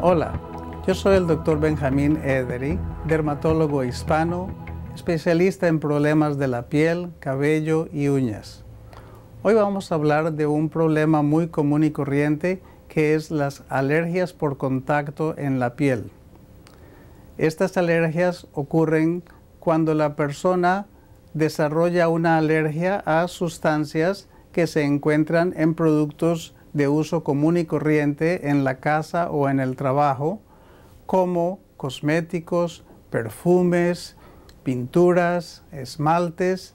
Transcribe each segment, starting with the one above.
Hola, yo soy el doctor Benjamín Ederi, dermatólogo hispano, especialista en problemas de la piel, cabello y uñas. Hoy vamos a hablar de un problema muy común y corriente que es las alergias por contacto en la piel. Estas alergias ocurren cuando la persona desarrolla una alergia a sustancias que se encuentran en productos de uso común y corriente en la casa o en el trabajo, como cosméticos, perfumes, pinturas, esmaltes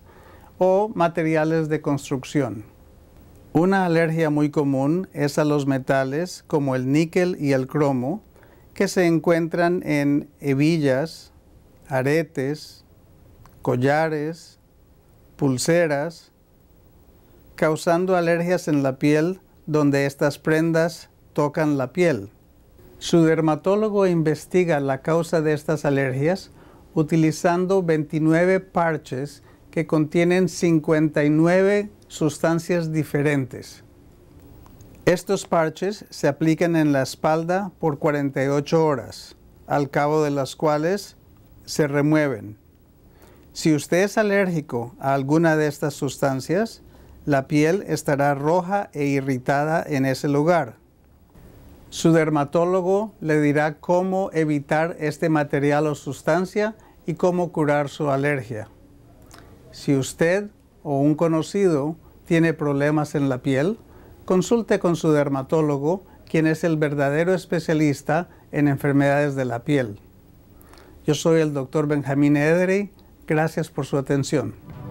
o materiales de construcción. Una alergia muy común es a los metales como el níquel y el cromo, que se encuentran en hebillas, aretes, collares, pulseras, causando alergias en la piel donde estas prendas tocan la piel. Su dermatólogo investiga la causa de estas alergias utilizando 29 parches que contienen 59 sustancias diferentes. Estos parches se aplican en la espalda por 48 horas, al cabo de las cuales se remueven. Si usted es alérgico a alguna de estas sustancias, la piel estará roja e irritada en ese lugar. Su dermatólogo le dirá cómo evitar este material o sustancia y cómo curar su alergia. Si usted o un conocido tiene problemas en la piel, consulte con su dermatólogo, quien es el verdadero especialista en enfermedades de la piel. Yo soy el doctor Benjamín Edrey. Gracias por su atención.